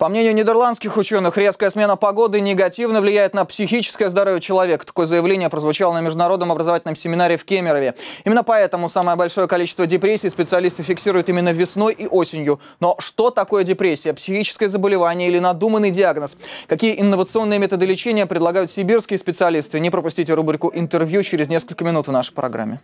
По мнению нидерландских ученых, резкая смена погоды негативно влияет на психическое здоровье человека. Такое заявление прозвучало на международном образовательном семинаре в Кемерове. Именно поэтому самое большое количество депрессий специалисты фиксируют именно весной и осенью. Но что такое депрессия? Психическое заболевание или надуманный диагноз? Какие инновационные методы лечения предлагают сибирские специалисты? Не пропустите рубрику «Интервью» через несколько минут в нашей программе.